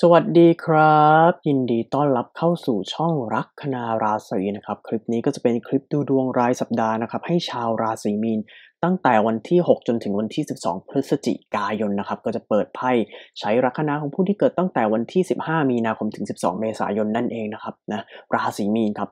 สวัสดีครับ ยินดีต้อนรับเข้าสู่ช่องรักคณาราศีนะครับ คลิปนี้ก็จะเป็นคลิปดูดวงรายสัปดาห์นะครับ ให้ชาวราศีมีน ตั้งแต่วันที่ 6 จนถึงวันที่ 12 พฤศจิกายนนะครับ ก็จะเปิดไพ่ใช้รักคณาของผู้ที่เกิดตั้งแต่วันที่15มีนาคมถึง12 เมษายนนั่นเองนะครับนะราศีมีนครับ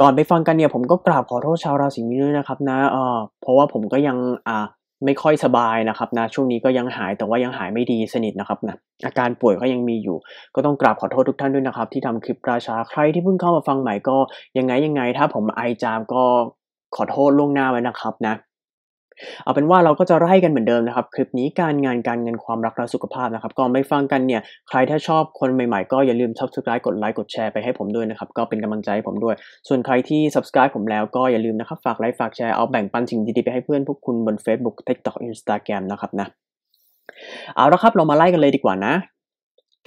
ก่อนไปฟังกันเนี่ย ผมก็กราบขอโทษชาวราศีมีนด้วยนะครับนะเออเพราะว่าผมก็ยังอ่าไม่ค่อยสบายนะครับนะช่วงนี้ก็ยังหายแต่ว่ายังหายไม่ดีสนิทนะครับนะอาการป่วยก็ยังมีอยู่ ก็ต้องกราบขอโทษทุกท่านด้วยนะครับ ที่ทำคลิปราชาใครที่เพิ่งเข้ามาฟังใหม่ก็ ยังไงยังไง ถ้าผมไอจามก็ขอโทษล่วงหน้าไว้นะครับนะเอาเป็นว่าเราก็จะไล่กันเหมือนเดิมนะครับ คลิปนี้การงานการเงินความรักและสุขภาพนะครับก่อนไปฟังกันเนี่ย ใครถ้าชอบคนใหม่ๆก็อย่าลืมชอบสไครต์กดไลค์กดแชร์ไปให้ผมด้วยนะครับ ก็เป็นกำลังใจให้ผมด้วย ส่วนใครที่ subscribe ผมแล้วก็อย่าลืมนะครับฝากไลค์ฝากแชร์เอาแบ่งปันสิ่งดีๆไปให้เพื่อนพวกคุณบน Facebook TikTok Instagram นะครับนะเอาละครับ เรามาไล่กันเลยดีกว่านะ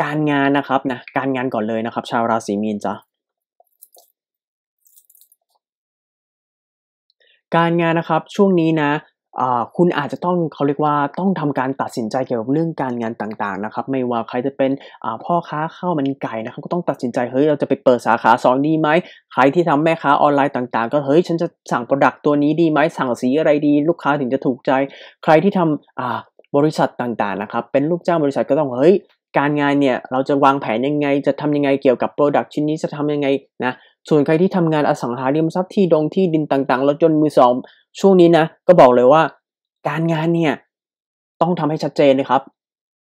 การงานนะครับนะการงานก่อนเลยนะครับ ชาวราศีมีนจ้ะการงานนะครับ ช่วงนี้นะคุณอาจจะต้องเขาเรียกว่าต้องทำการตัดสินใจเกี่ยวกับเรื่องการงานต่างๆนะครับไม่ว่าใครจะเป็นพ่อค้าข้าวมันไก่นะครับก็ต้องตัดสินใจเฮ้ยเราจะไปเปิดสาขาสองดีไหมใครที่ทำแม่ค้าออนไลน์ต่าง ๆ ก็เฮ้ยฉันจะสั่งโปรดักตัวนี้ดีไหมสั่งสีอะไรดีลูกค้าถึงจะถูกใจ ใครที่ทํบริษัทต่างๆนะครับเป็นลูกจ้างบริษัทก็ต้องเฮ้ยการงานเนี่ยเราจะวางแผนยังไง จะทำยังไงเกี่ยวกับโปรดักชิ้นนี้จะทำยังไงนะส่วนใครที่ทำงานอสังหาริมทรัพย์ที่ดง ที่ดินต่างๆรถยนต์มือสองช่วงนี้นะก็บอกเลยว่า การงานเนี่ย ต้องทำให้ชัดเจนนะครับ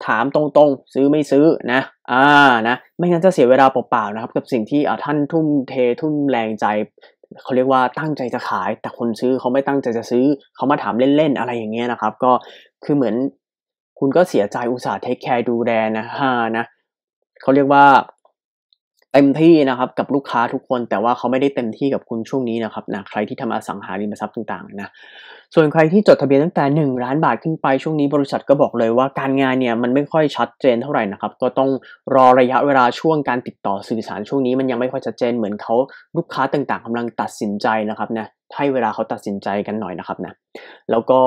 ถามตรงๆ ซื้อไม่ซื้อนะอ่านะไม่งั้นจะเสียเวลาเปล่าๆนะครับกับสิ่งที่ท่านทุ่มเททุ่มแรงใจ เขาเรียกว่าตั้งใจจะขาย แต่คนซื้อเขาไม่ตั้งใจจะซื้อ เขามาถามเล่นๆ อะไรอย่างเงี้ยนะครับ ก็คือเหมือนคุณก็เสียใจอุตส่าห์เทคแคร์ดูแลนะฮะนะ เขาเรียกว่าเต็มที่นะครับกับลูกค้าทุกคนแต่ว่าเขาไม่ได้เต็มที่กับคุณช่วงนี้นะครับนะใครที่ทำอสังหาริมทรัพย์ต่างๆนะส่วนใครที่จดทะเบียนตั้งแต่1ล้านบาทขึ้นไปช่วงนี้บริษัทก็บอกเลยว่า การงานเนี่ยมันไม่ค่อยชัดเจนเท่าไหร่นะครับก็ต้องรอระยะเวลาช่วงการติดต่อสื่อสารช่วงนี้มันยังไม่ค่อยชัดเจนเหมือนเขาลูกค้าต่างๆ กำลังตัดสินใจนะครับนะให้เวลาเขาตัดสินใจกันหน่อยนะครับนะแล้วก็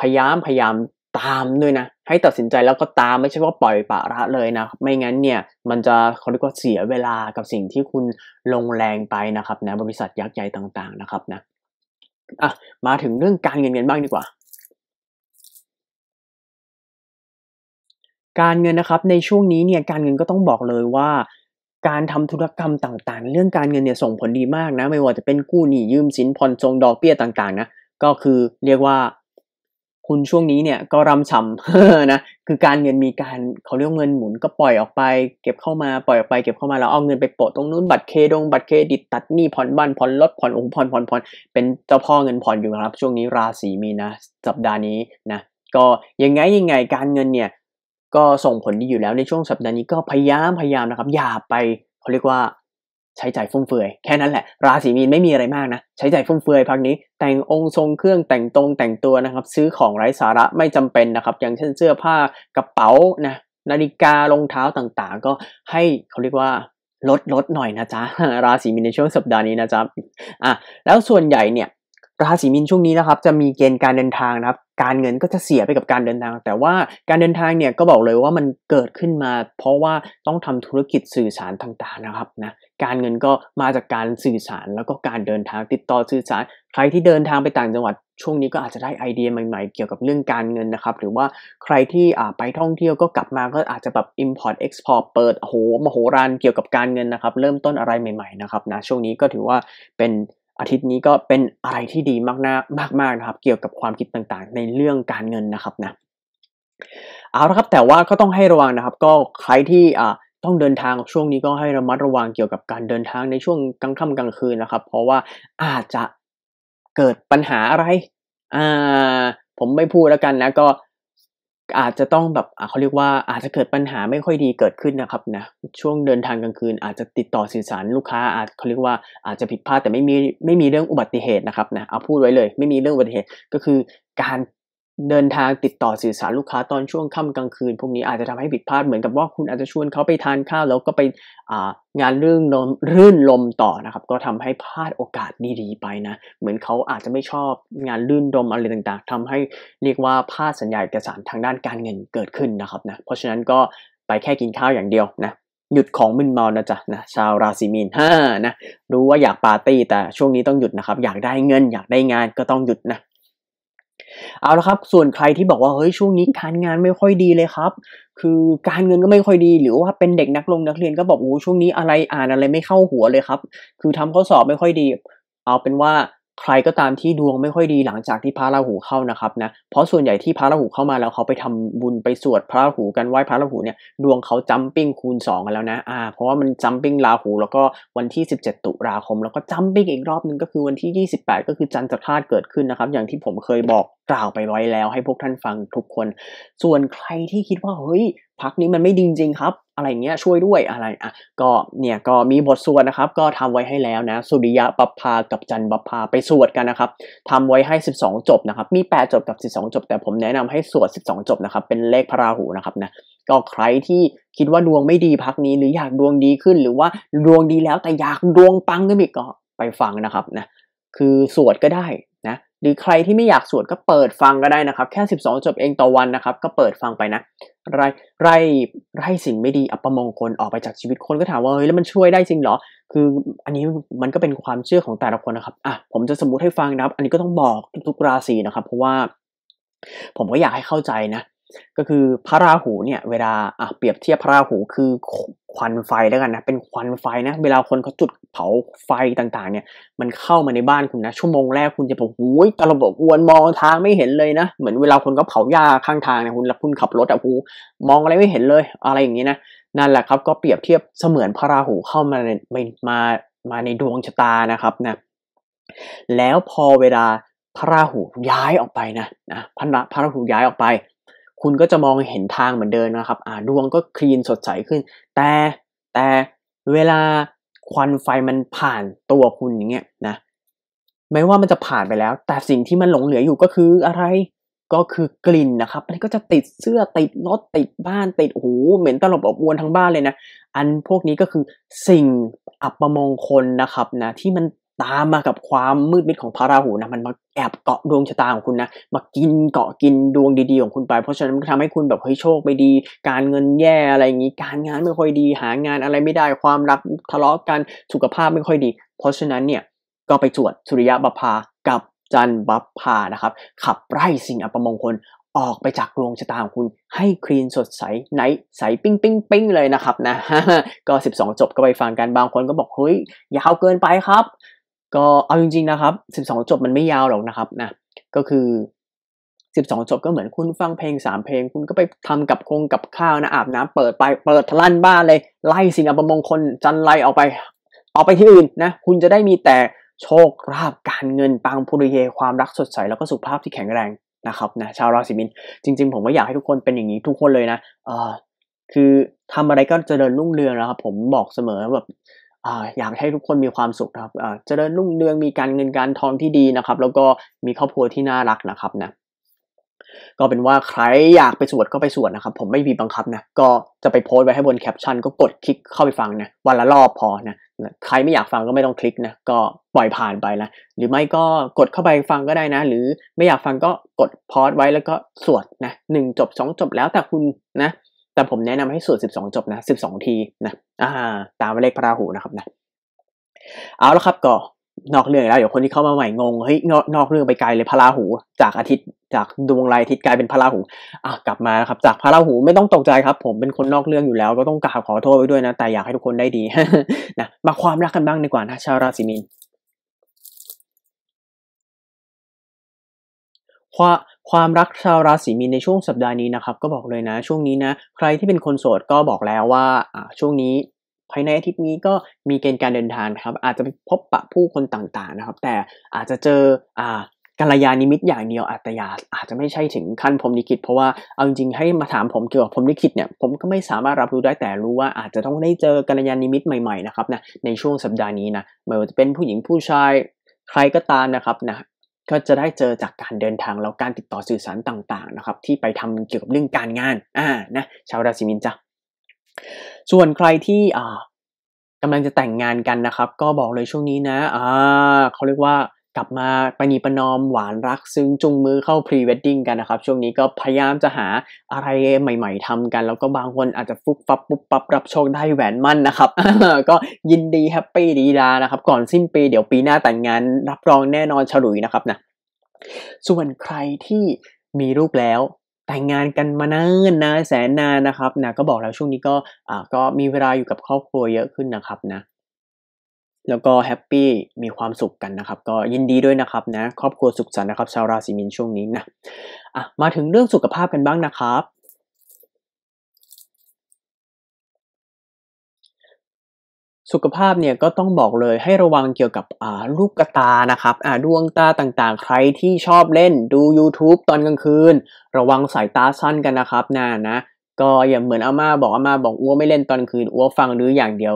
พยายามพยายามตามด้วยนะให้ตัดสินใจแล้วก็ตามไม่ใช่ว่าปล่อยปะละเลยนะไม่งั้นเนี่ย มันจะเขาเรียกว่าเสียเวลากับสิ่งที่คุณลงแรงไปนะครับนะบริษัทยักษ์ใหญ่ต่าง ๆนะครับนะอ่ะมาถึงเรื่องการเงินกันบ้างดีกว่า การเงินนะครับ ในช่วงนี้เนี่ยการเงินก็ต้องบอกเลยว่า การทำธุรกรรมต่าง ๆ เรื่องการเงินเนี่ยส่งผลดีมากนะ ไม่ว่าจะเป็นกู้หนี้ยืมสินผ่อนจงดอกเบี้ยต่างๆนะก็คือเรียกว่าคุณช่วงนี้เนี่ยก็รำชำนะคือการเงินมีการเขาเรียกเงินหมุนก็ปล่อยออกไปเก็บเข้ามาปล่อยออกไปเก็บเข้ามาแล้วเอาเงินไปโปะตรงนู้นบัตรเครดงบัตรเครดิตตัดหนี้ผ่อนบ้านผ่อนรถผ่อนองค์ผ่อนผ่อนผ่อนเป็นเจ้าพ่อเงินผ่อนอยู่ครับ ช่วงนี้ราศีมีนะสัปดาห์นี้นะก็ยังไงยังไงการเงินเนี่ยก็ส่งผลดีอยู่แล้วในช่วงสัปดาห์นี้ก็พยายามพยายามนะครับ อย่าไปเขาเรียกว่าใช้จ่ายฟุ่มเฟือยแค่นั้นแหละ ราศีมีนไม่มีอะไรมากนะ ใช้จ่ายฟุ่มเฟือยพักนี้ แต่งองค์ทรงเครื่องแต่งตรงแต่งตัวนะครับ ซื้อของไร้สาระไม่จำเป็นนะครับ อย่างเช่นเสื้อผ้ากระเป๋านะนาฬิการองเท้าต่างๆ ก็ให้เขาเรียกว่าลดลดหน่อยนะจ๊ะราศีมีนในช่วงสัปดาห์นี้นะจ๊ะอ่ะแล้วส่วนใหญ่เนี่ย ราศีมีนช่วงนี้นะครับ จะมีเกณฑ์การเดินทางนะครับ การเงินก็จะเสียไปกับการเดินทาง แต่ว่าการเดินทางเนี่ยก็บอกเลยว่ามันเกิดขึ้นมา เพราะว่าต้องทำธุรกิจสื่อสารต่างๆนะครับนะการเงินก็มาจากการสื่อสารแล้วก็การเดินทางติดต่อสื่อสาร ใครที่เดินทางไปต่างจังหวัด ช่วงนี้ก็อาจจะได้ไอเดียใหม่ๆเกี่ยวกับเรื่องการเงินนะครับ หรือว่าใครที่ไปท่องเที่ยวก็กลับมาก็อาจจะแบบ import export เปิดโอ้โหมโหรานเกี่ยวกับการเงินนะครับ เริ่มต้นอะไรใหม่ ๆ นะครับนะช่วงนี้ก็ถือว่าเป็นอาทิตย์นี้ก็เป็นอะไรที่ดีมากนะมาก ๆนะครับ เกี่ยวกับความคิดต่าง ๆ ในเรื่องการเงินนะครับนะเอาละครับแต่ว่าก็ต้องให้ระวังนะครับ ก็ใครที่ต้องเดินทางช่วงนี้ก็ให้ระมัดระวังเกี่ยวกับการเดินทางในช่วงกลางค่ำกลางคืนนะครับ เพราะว่าอาจจะเกิดปัญหาอะไรอ่าผมไม่พูดแล้วกันนะ ก็อาจจะต้องแบบเขาเรียกว่าอาจจะเกิดปัญหาไม่ค่อยดีเกิดขึ้นนะครับ นะ ช่วงเดินทางกลางคืน อาจจะติดต่อสื่อสารลูกค้าอาจเขาเรียกว่า อาจจะผิดพลาดแต่ไม่มีไม่มีเรื่องอุบัติเหตุนะครับนะเอาพูดไว้เลยไม่มีเรื่องอุบัติเหตุก็คือการเดินทางติดต่อสื่อสารลูกค้าตอนช่วงค่ำกลางคืนพวกนี้อาจจะทำให้ผิดพลาดเหมือนกับว่าคุณอาจจะชวนเขาไปทานข้าวแล้วก็ไปงานเรื่องลมรื่นลมต่อนะครับก็ทำให้พลาดโอกาสดีๆไปนะเหมือนเขาอาจจะไม่ชอบงานรื่นลมอะไรต่างๆ ทำให้เรียกว่าพลาดสัญญาเอกสารทางด้านการเงินเกิดขึ้นนะครับนะเพราะฉะนั้นก็ไปแค่กินข้าวอย่างเดียวนะหยุดของมึนเมานะจ๊ะนะชาวราศีมีนห้านะรู้ว่าอยากปาร์ตี้แต่ช่วงนี้ต้องหยุดนะครับอยากได้เงินอยากได้งานก็ต้องหยุดนะเอาละครับ ส่วนใครที่บอกว่าเฮ้ยช่วงนี้การงานไม่ค่อยดีเลยครับ คือการเงินก็ไม่ค่อยดี หรือว่าเป็นเด็กนักลงนักเรียนก็บอกโอ้ช่วงนี้อะไรอ่านอะไรไม่เข้าหัวเลยครับ คือทำข้อสอบไม่ค่อยดี เอาเป็นว่าใครก็ตามที่ดวงไม่ค่อยดีหลังจากที่พระราหูเข้านะครับนะเพราะส่วนใหญ่ที่พระราหูเข้ามาแล้วเขาไปทำบุญไปสวดพระราหูกันไหว้พระราหูเนี่ย ดวงเขาจัมปิ้งคูณ2กันแล้วนะ อ่าเพราะว่ามันจัมปิ้งราหู แล้วก็วันที่ 17ตุลาคมแล้วก็จัมปิ้งอีกรอบนึงก็คือวันที่28ก็คือจันทรคาตเกิดขึ้นนะครับ อย่างที่ผมเคยบอกกล่าวไปไว้แล้วให้พวกท่านฟังทุกคน ส่วนใครที่คิดว่าเฮ้ยพักนี้มันไม่ดีจริงครับ อะไรเงี้ยช่วยด้วยอะไร อ่ะ ก็เนี่ยก็มีบทสวดนะครับ ก็ทำไว้ให้แล้วนะ สุริยะปภากับจันปภาไปสวดกันนะครับทำไว้ให้12จบนะครับ มี8จบกับ 12 จบ แต่ผมแนะนำให้สวด12จบนะครับ เป็นเลขพระราหูนะครับนะ ก็ใครที่คิดว่าดวงไม่ดีพักนี้ หรืออยากดวงดีขึ้น หรือว่าดวงดีแล้วแต่อยากดวงปังก็มนีก็ไปฟังนะครับนะ คือสวดก็ได้หรือใครที่ไม่อยากสวดก็เปิดฟังก็ได้นะครับ แค่ 12 จบเองต่อวันนะครับ ก็เปิดฟังไปนะไร่ไร่ไร่สิ่งไม่ดี อัปมงคลออกไปจากชีวิตคนก็ถามว่าเฮ้ยแล้วมันช่วยได้จริงเหรอ คืออันนี้มันก็เป็นความเชื่อของแต่ละคนนะครับอ่ะผมจะสมมติให้ฟังนะครับ อันนี้ก็ต้องบอกทุกราศีนะครับ เพราะว่าผมก็อยากให้เข้าใจนะก็คือพระราหูเนี่ยเวลา อ่ะเปรียบเทียบพระราหูคือควันไฟแล้วกันนะเป็นควันไฟนะเวลาคนเขาจุดเผาไฟต่างๆ เนี่ย มันเข้ามาในบ้านคุณนะชั่วโมงแรกคุณจะบอกโอ้ยตลบอวนมองทางไม่เห็นเลยนะเหมือนเวลาคนเขาเผาหญ้าข้างทางเนี่ยคุณแล้วคุณขับรถอ่ะคูมองอะไรไม่เห็นเลย อะไรอย่างนี้นะนั่นแหละครับก็เปรียบเทียบเสมือนพระราหูเข้ามาในมามาในดวงชะตานะครับนะแล้วพอเวลาพระราหูย้ายออกไปนะนะพระพระราหูย้ายออกไปคุณก็จะมองเห็นทางเหมือนเดิมนนะครับ อ่าดวงก็คลีนสดใสขึ้น แต่แต่เวลาควันไฟมันผ่านตัวคุณอย่างเงี้ยนะ ไม่ว่ามันจะผ่านไปแล้ว แต่สิ่งที่มันหลงเหลืออยู่ก็คืออะไร ก็คือกลิ่นนะครับมันก็จะติดเสื้อติดรถติดบ้าน ติดหูเหม็นตลบอบอวนทั้งบ้านเลยนะ อันพวกนี้ก็คือสิ่งอัปมงคลนะครับนะที่มันตามมากับความมืดมิดของพระราหูนะมันมาแอบเกาะดวงชะตาของคุณนะมากินเกาะกินดวงดีๆของคุณไปเพราะฉะนั้นมันทำให้คุณแบบเฮ้ยโชคไม่ดี การเงินแย่อะไรอย่างนี้การงานไม่ค่อยดีหางานอะไรไม่ได้ความรักทะเลาะกันสุขภาพไม่ค่อยดี เพราะฉะนั้นเนี่ยก็ไปรวดสุริยะบพากับจันบพานะครับ ขับไล่สิ่งอัปมงคลออกไปจากดวงชะตาของคุณ ให้คลีนสดใสไนใสปิ้งปิ้งปิ้งเลยนะครับนะก็ 12 จบก็ไปฟังกันบางคนก็บอกเฮ้ยยาวเกินไปครับก็เอาจริงๆนะครับ12 จบมันไม่ยาวหรอกนะครับ นะก็คือ 12 จบก็เหมือนคุณฟังเพลง 3 เพลง คุณก็ไปทำกับคงกับข้าวนะอาบน้ำเปิดไปเปิดทลั่นบ้านเลยไล่สิ่งอัปมงคลจันไรออกไปออกไปที่อื่นนะ คุณจะได้มีแต่โชคลาภการเงินปังพุริเยความรักสดใส แล้วก็สุขภาพที่แข็งแรงนะครับ นะ ชาวราศีมิน จริง ๆผมก็อยากให้ทุกคนเป็นอย่างนี้ทุกคนเลยนะเออคือทำอะไรก็จะเดินรุ่งเรืองนะครับ ผมบอกเสมอแบบอยากให้ทุกคนมีความสุขนะครับเจริญรุ่งเรืองมีการเงินการทองที่ดีนะครับ แล้วก็มีครอบครัวที่น่ารักนะครับนะก็เป็นว่าใครอยากไปสวดก็ไปสวดนะครับ ผมไม่มีบังคับนะก็จะไปโพสต์ไว้ให้บนแคปชั่นก็กดคลิกเข้าไปฟังนะวันละรอบพอนะใครไม่อยากฟังก็ไม่ต้องคลิกนะ ก็ปล่อยผ่านไปนะหรือไม่ก็กดเข้าไปฟังก็ได้นะ หรือไม่อยากฟังก็กดพอดไว้แล้วก็สวดนะหนึ่งจบสองจบแล้วแต่คุณนะแต่ผมแนะนำให้สวด12 จบนะ12ทีนะอ่า ตามเลขพระราหูนะครับนะ เอาละครับ ก็นอกเรื่องแล้วเดี๋ยวคนที่เข้ามาใหม่งงเฮ้ยนอกเรื่องไปไกลเลยพระราหู จากอาทิตย์จากดวงรายอาทิตย์กลายเป็นพระราหู อ่ะกลับมาครับ จากพระราหูไม่ต้องตกใจครับ ผมเป็นคนนอกเรื่องอยู่แล้วก็ต้องกราบขอโทษไว้ด้วยนะ แต่อยากให้ทุกคนได้ดีนะมาความรักกันบ้างดีกว่านะชาวราศีมีนความความรักชาวราศีมีนในช่วงสัปดาห์นี้นะครับ ก็บอกเลยนะช่วงนี้นะใครที่เป็นคนโสดก็บอกแล้วว่าช่วงนี้ ภายในอาทิตย์นี้ก็มีเกณฑ์การเดินทางครับ อาจจะไปพบปะผู้คนต่างๆนะครับ แต่อาจจะเจออ่ากัลยาณิมิตอย่างเดียวอาจจะยาอาจจะไม่ใช่ถึงขั้นผมลิขิตเพราะว่าเอาจริงๆให้มาถามผมเกี่ยวกับผมลิขิตเนี่ยผมก็ไม่สามารถรับรู้ได้แต่รู้ว่า อาจจะต้องได้เจอกัลยาณิมิตใหม่ๆนะครับนะในช่วงสัปดาห์นี้นะไม่ว่าจะเป็นผู้หญิงผู้ชายใครก็ตามนะครับนะก็จะได้เจอจากการเดินทางแล้วการติดต่อสื่อสารต่างๆนะครับ ที่ไปทำเกี่ยวกับเรื่องการงาน อ่านะ ชาวราศีมีนจ้ะส่วนใครที่อ่ากำลังจะแต่งงานกันนะครับ ก็บอกเลยช่วงนี้นะอ่าเขาเรียกว่ากลับมาประนีประนอมหวานรักซึ้งจุงมือเข้าพรีเวดดิ้งกันนะครับ ช่วงนี้ก็พยายามจะหาอะไรใหม่ๆ ทำกัน แล้วก็บางคนอาจจะฟุบฟับปุ๊บปับรับโชคได้แหวนมั่นนะครับก็ยินดีแฮปปี้ดีดานะครับ ก่อนสิ้นปีเดี๋ยวปีหน้าแต่งงาน รับรองแน่นอนฉลุยนะครับ นะ ส่วนใครที่มีลูกแล้วแต่งงานกันมานานนะแสนนานนะครับนะก็บอกแล้วช่วงนี้ก็อ่าก็มีเวลาอยู่กับครอบครัวเยอะขึ้นนะครับนะแล้วก็แฮปปี้มีความสุขกันนะครับ ก็ยินดีด้วยนะครับนะครอบครัวสุขสันต์นะครับ ชาวราศีมีนช่วงนี้นะอ่ะมาถึงเรื่องสุขภาพกันบ้างนะครับ สุขภาพเนี่ยก็ต้องบอกเลยให้ระวังเกี่ยวกับอ่าลูกตานะครับ อ่าดวงตาต่างๆใครที่ชอบเล่นดู YouTube ตอนกลางคืน ระวังสายตาสั้นกันนะครับนะนะก็อย่าเหมือนอาม่าบอกอาม่าบอกอ้วไม่เล่นตอนคืนอ้วฟังหรืออย่างเดียว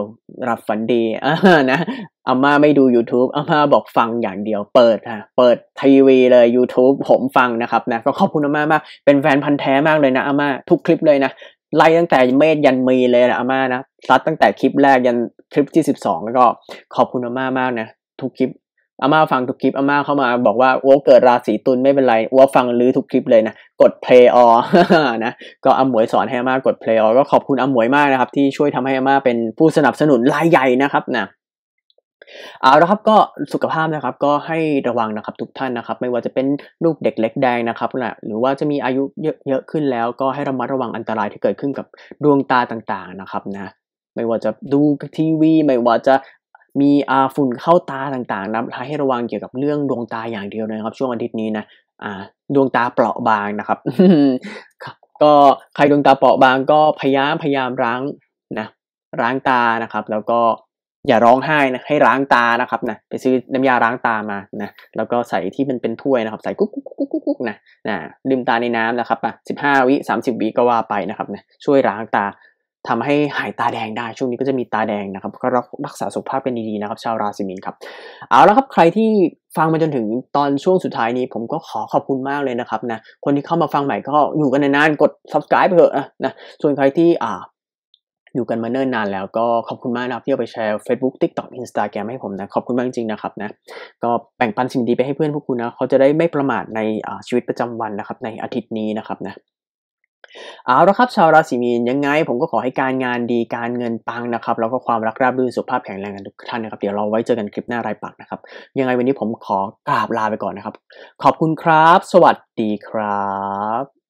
รับฝันดีอ่านะอาม่าไม่ดู YouTube อาม่าบอกฟังอย่างเดียวเปิดฮะเปิดทีวีเลย YouTube ผมฟังนะครับนะก็ขอบคุณอาม่ามากเป็นแฟนพันธ์แท้มากเลยนะอาม่าทุกคลิปเลยนะไล่ตั้งแต่เมธยันมีเลยนะอาม่านะซัดตั้งแต่คลิปแรกยันคลิปที่ 12 แล้วก็ขอบคุณอาม่ามากนะทุกคลิปอาม่าฟังทุกคลิปอาม่าเข้ามาบอกว่าโอ้เกิดราศีตุลไม่เป็นไรอ้ฟังลื้อทุกคลิปเลยนะ กด play all นะก็อาหมวยสอนให้อาม่ากด play all ก็ขอบคุณอาหมวยมากนะครับ ที่ช่วยทำให้อาม่าเป็นผู้สนับสนุนรายใหญ่นะครับนะเอาละครับก็สุขภาพนะครับ ก็ให้ระวังนะครับ ทุกท่านนะครับ ไม่ว่าจะเป็นลูกเด็กเล็กแดงนะครับะหรือว่าจะมีอายุเยอะขึ้นแล้ว ก็ให้ระมัดระวังอันตรายที่เกิดขึ้นกับดวงตาต่าง ๆนะครับนะไม่ว่าจะดูทีวีไม่ว่าจะมีฝุ่นเข้าตาต่างๆนะให้ระวังเกี่ยวกับเรื่องดวงตาอย่างเดียวนะครับ ช่วงอาทิตย์นี้นะดวงตาเปราะบางนะครับก็ใครดวงตาเปราะบางก็พยายามพยายามล้างนะล้างตานะครับ แล้วก็อย่าร้องไห้นะให้ล้างตานะครับนะไปซื้อน้ำยาล้างตามานะแล้วก็ใส่ที่มันเป็นถ้วยนะครับ ใส่กุ๊กกุ๊กกุ๊กกุ๊กนะนะดื่มตาในน้ำนะครับอ่ะสิบห้าวิสามสิบวิก็ว่าไปนะครับนะช่วยล้างตาทำให้หายตาแดงได้ ช่วงนี้ก็จะมีตาแดงนะครับ ก็รักษาสุขภาพเป็นดีๆนะครับชาวราศีมีนครับเอาละครับใครที่ฟังมาจนถึงตอนช่วงสุดท้ายนี้ ผมก็ขอขอบคุณมากเลยนะครับนะคนที่เข้ามาฟังใหม่ก็อยู่กันนานๆกด subscribe เถอะนะส่วนใครที่อ่าอยู่กันมาเนิ่นนานแล้วก็ขอบคุณมากนะครับที่เอาไปแชร์ Facebook TikTok Instagram ให้ผมนะขอบคุณมากจริงๆนะครับ นะ ก็แบ่งปันสิ่งดีไปให้เพื่อนพวกคุณนะเขาจะได้ไม่ประมาทในชีวิตประจำวันนะครับ ในอาทิตย์นี้นะครับนะเอาละครับชาวราศีมีนยังไง ผมก็ขอให้การงานดีการเงินปังนะครับ แล้วก็ความรักราบรื่นสุขภาพแข็งแรงกันทุกท่านนะครับ เดี๋ยวเราไว้เจอกันคลิปหน้ารายปักนะครับยังไงวันนี้ผมขอกราบลาไปก่อนนะครับ ขอบคุณครับ สวัสดีครับ